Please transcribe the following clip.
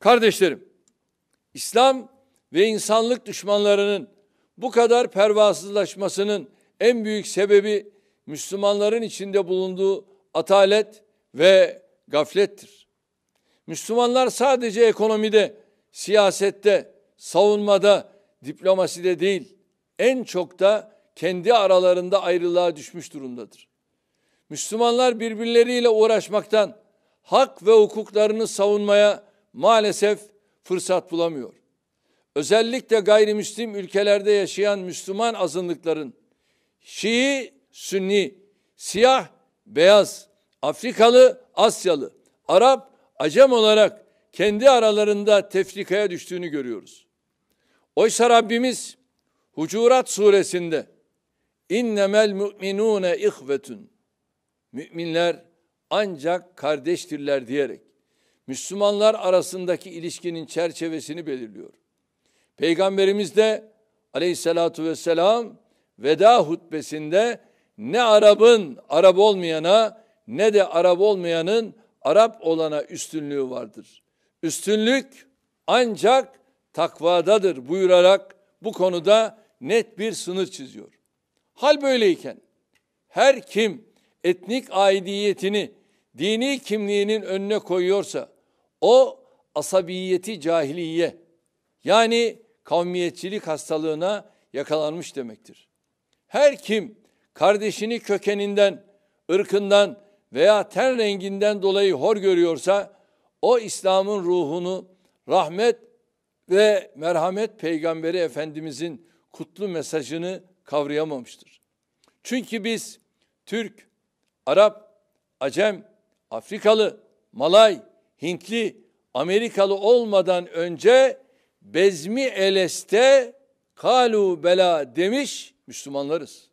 Kardeşlerim, İslam ve insanlık düşmanlarının bu kadar pervasızlaşmasının en büyük sebebi Müslümanların içinde bulunduğu atalet ve gaflettir. Müslümanlar sadece ekonomide, siyasette, savunmada, diplomaside değil, en çok da kendi aralarında ayrılığa düşmüş durumdadır. Müslümanlar birbirleriyle uğraşmaktan, hak ve hukuklarını savunmaya maalesef fırsat bulamıyor. Özellikle gayrimüslim ülkelerde yaşayan Müslüman azınlıkların Şii, Sünni, siyah, beyaz, Afrikalı, Asyalı, Arap, Acem olarak kendi aralarında tefrikaya düştüğünü görüyoruz. Oysa Rabbimiz Hucurat suresinde innemel mu'minune ihvetun müminler ancak kardeştirler diyerek Müslümanlar arasındaki ilişkinin çerçevesini belirliyor. Peygamberimiz de aleyhissalatu vesselam veda hutbesinde ne Arap'ın Arap olmayana ne de Arap olmayanın Arap olana üstünlüğü vardır. Üstünlük ancak takvadadır buyurarak bu konuda net bir sınır çiziyor. Hal böyleyken her kim etnik aidiyetini dini kimliğinin önüne koyuyorsa o asabiyeti cahiliye yani kavmiyetçilik hastalığına yakalanmış demektir. Her kim kardeşini kökeninden, ırkından veya ten renginden dolayı hor görüyorsa o İslam'ın ruhunu rahmet ve merhamet peygamberi efendimizin kutlu mesajını kavrayamamıştır. Çünkü biz Türk, Arap, Acem, Afrikalı, Malay, Hintli Amerikalı olmadan önce Bezmi Eles'te kalu bela demiş Müslümanlarız.